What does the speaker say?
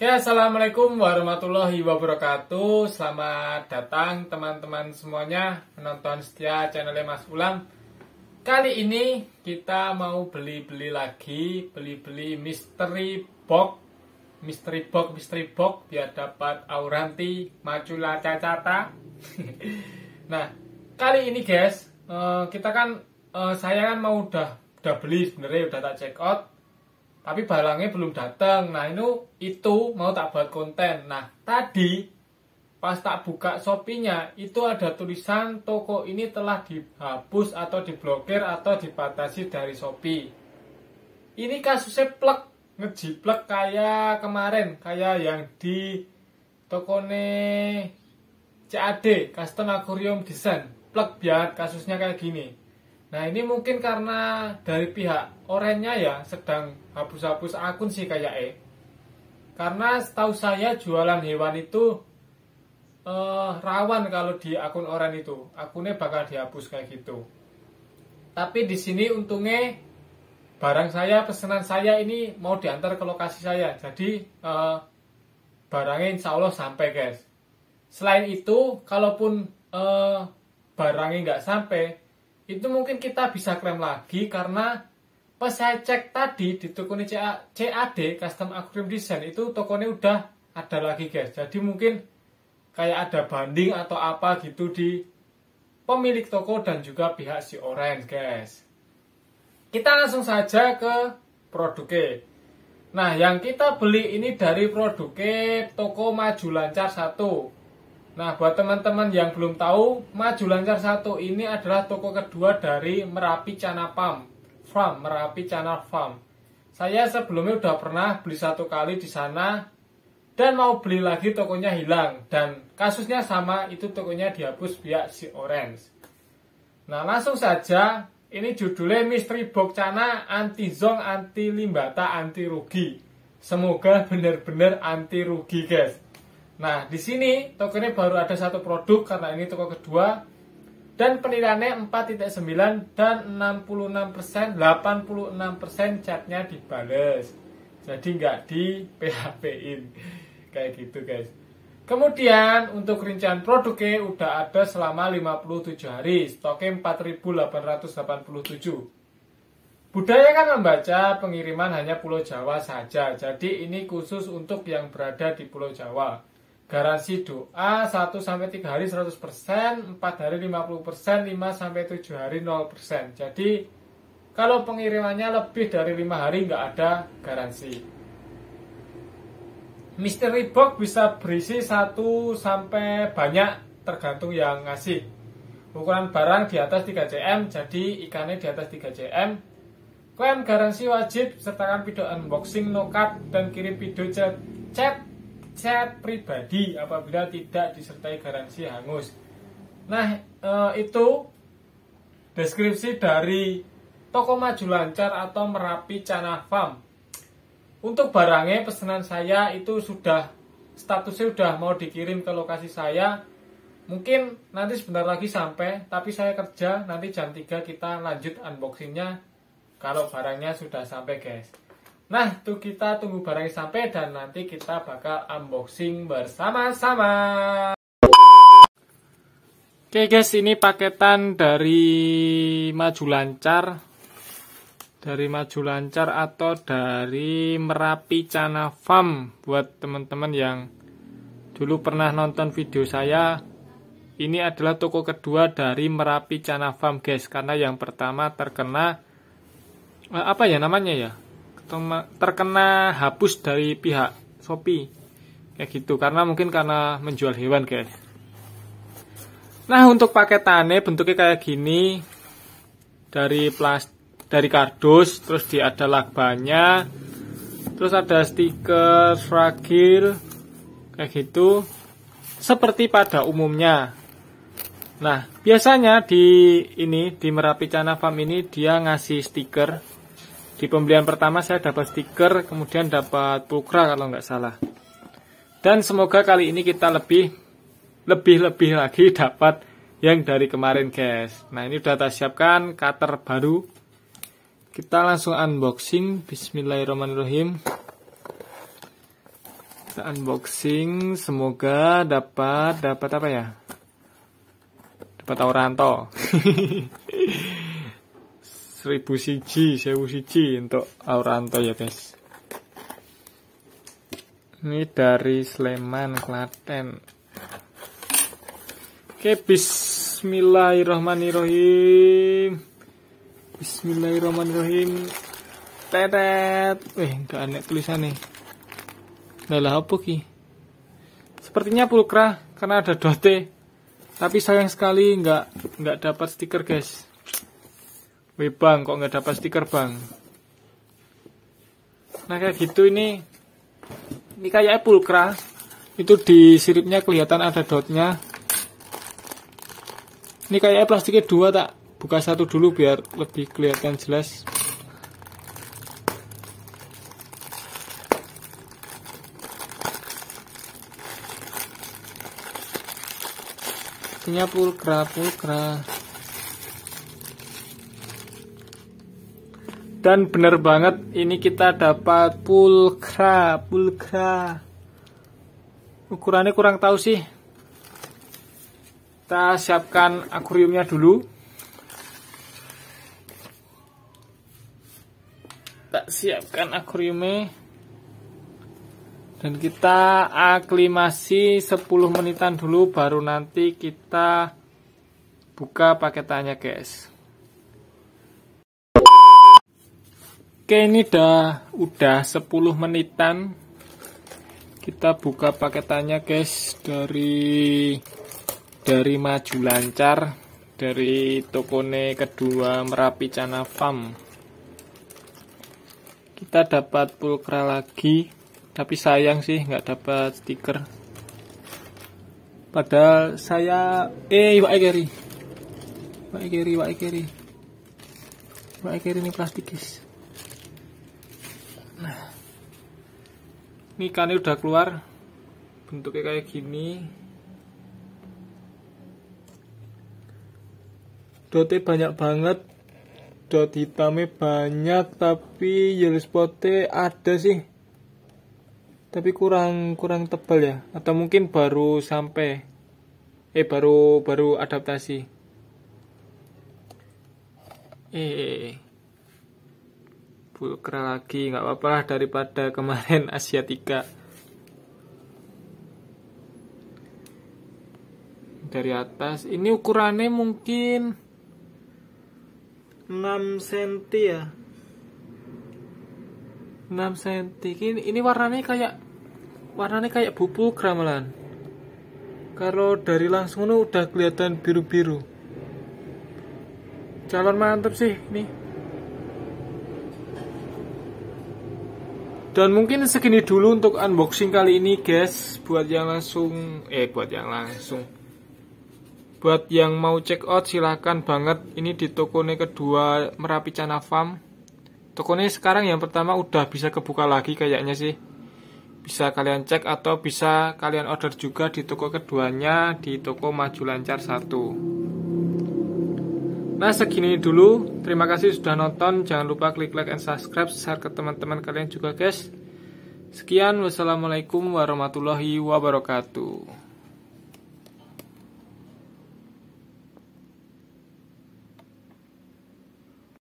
Oke, assalamualaikum warahmatullahi wabarakatuh. Selamat datang teman-teman semuanya penonton setia channelnya Mas Ulam. Kali ini kita mau beli-beli lagi, beli-beli misteri box, misteri box, misteri box biar dapat auranti macula cacata. nah, kali ini guys, eh, kita kan eh, saya kan mau udah udah beli sebenarnya udah tak check out tapi barangnya belum datang nah itu itu mau tak buat konten nah tadi pas tak buka shopee itu ada tulisan toko ini telah dihapus atau diblokir atau dibatasi dari Shopee ini kasusnya plek ngejiplek kayak kemarin kayak yang di toko tokone CAD Custom Aquarium Design plek biar kasusnya kayak gini Nah ini mungkin karena dari pihak orangnya ya sedang hapus-hapus akun sih kayak E Karena setahu saya jualan hewan itu eh, rawan kalau di akun orang itu akunnya bakal dihapus kayak gitu. Tapi di sini untungnya barang saya pesanan saya ini mau diantar ke lokasi saya jadi eh, barangnya insya Allah sampai guys. Selain itu kalaupun eh, barangnya nggak sampai itu mungkin kita bisa klaim lagi karena pas saya cek tadi di toko ini CAD Custom Aquarium Design itu tokonya udah ada lagi guys jadi mungkin kayak ada banding atau apa gitu di pemilik toko dan juga pihak si Orange guys kita langsung saja ke produknya e. nah yang kita beli ini dari produknya e, toko maju lancar satu Nah, buat teman-teman yang belum tahu, Maju Lancar 1 ini adalah toko kedua dari Merapi Cana Farm, Farm Merapi Cana Farm. Saya sebelumnya udah pernah beli satu kali di sana dan mau beli lagi tokonya hilang dan kasusnya sama itu tokonya dihapus pihak si Orange. Nah, langsung saja ini judulnya Misteri Box Cana Anti Zong Anti Limbata Anti Rugi. Semoga benar-benar anti rugi, guys. Nah, di sini tokennya baru ada satu produk karena ini toko kedua dan penilaiannya 4.9 dan 66%, 86% catnya dibales. Jadi nggak di PHP-in. Kayak gitu, guys. Kemudian untuk rincian produknya udah ada selama 57 hari, stoknya 4.887. Budaya kan membaca pengiriman hanya Pulau Jawa saja, jadi ini khusus untuk yang berada di Pulau Jawa garansi doa 1 sampai 3 hari 100%, 4 hari 50%, 5 sampai 7 hari 0%. Jadi kalau pengirimannya lebih dari 5 hari nggak ada garansi. Mystery box bisa berisi 1 sampai banyak tergantung yang ngasih. Ukuran barang di atas 3 cm, jadi ikannya di atas 3 cm. Klaim garansi wajib, sertakan video unboxing, no cut, dan kirim video chat saya pribadi apabila tidak disertai garansi hangus. Nah, e, itu deskripsi dari toko maju lancar atau Merapi farm. Untuk barangnya pesanan saya itu sudah statusnya sudah mau dikirim ke lokasi saya. Mungkin nanti sebentar lagi sampai, tapi saya kerja nanti jam 3 kita lanjut unboxingnya kalau barangnya sudah sampai guys. Nah, tuh kita tunggu barangnya sampai dan nanti kita bakal unboxing bersama-sama. Oke guys, ini paketan dari Maju Lancar. Dari Maju Lancar atau dari Merapi Cana Farm buat teman-teman yang dulu pernah nonton video saya. Ini adalah toko kedua dari Merapi Cana Farm guys karena yang pertama terkena eh, apa ya namanya ya? terkena hapus dari pihak Shopee kayak gitu karena mungkin karena menjual hewan kayaknya nah untuk paketannya bentuknya kayak gini dari plast dari kardus terus di ada lakbannya terus ada stiker fragil kayak gitu seperti pada umumnya Nah, biasanya di ini di Merapi Cana Farm ini dia ngasih stiker di pembelian pertama saya dapat stiker, kemudian dapat pukra kalau nggak salah. Dan semoga kali ini kita lebih lebih-lebih lagi dapat yang dari kemarin guys. Nah ini sudah kita siapkan cutter baru. Kita langsung unboxing. Bismillahirrahmanirrahim. Kita unboxing. Semoga dapat dapat apa ya? Dapat Auranto. seribu siji sewu siji untuk Auranto ya guys ini dari Sleman Klaten oke Bismillahirrahmanirrahim Bismillahirrahmanirrahim tetet eh enggak aneh nih. lah apa ki sepertinya pulkra karena ada dote tapi sayang sekali nggak nggak dapat stiker guys Wih bang, kok nggak dapat stiker bang? Nah kayak gitu ini, ini kayak pulkra. Itu di siripnya kelihatan ada dotnya. Ini kayak plastiknya dua tak buka satu dulu biar lebih kelihatan jelas. Ini pulkra, pulkra. Dan bener banget ini kita dapat pulkra, pulkra. Ukurannya kurang tahu sih. Kita siapkan akuariumnya dulu. Kita siapkan akuariumnya. Dan kita aklimasi 10 menitan dulu baru nanti kita buka paketannya guys. Oke ini udah udah 10 menitan kita buka paketannya guys dari dari maju lancar dari tokone kedua Merapi Cana Farm kita dapat pulkra lagi tapi sayang sih nggak dapat stiker padahal saya eh wae kiri wae kiri wae kiri wae kiri ini plastik guys ini ikannya udah keluar bentuknya kayak gini dotnya banyak banget dot hitamnya banyak tapi yellow spotnya ada sih tapi kurang kurang tebal ya atau mungkin baru sampai eh baru baru adaptasi eh, eh, eh. Pulkra lagi nggak apa-apa lah daripada kemarin Asia Tiga dari atas ini ukurannya mungkin 6 cm ya 6 cm ini, ini warnanya kayak warnanya kayak bubuk ramalan kalau dari langsung ini udah kelihatan biru-biru calon mantep sih nih Dan mungkin segini dulu untuk unboxing kali ini guys Buat yang langsung Eh buat yang langsung Buat yang mau check out silahkan banget Ini di tokone kedua Merapi Cana Farm Tokone sekarang yang pertama udah bisa kebuka lagi kayaknya sih Bisa kalian cek atau bisa kalian order juga di toko keduanya Di toko Maju Lancar 1 Nah segini dulu, terima kasih sudah nonton. Jangan lupa klik like and subscribe, share ke teman-teman kalian juga guys. Sekian, wassalamualaikum warahmatullahi wabarakatuh.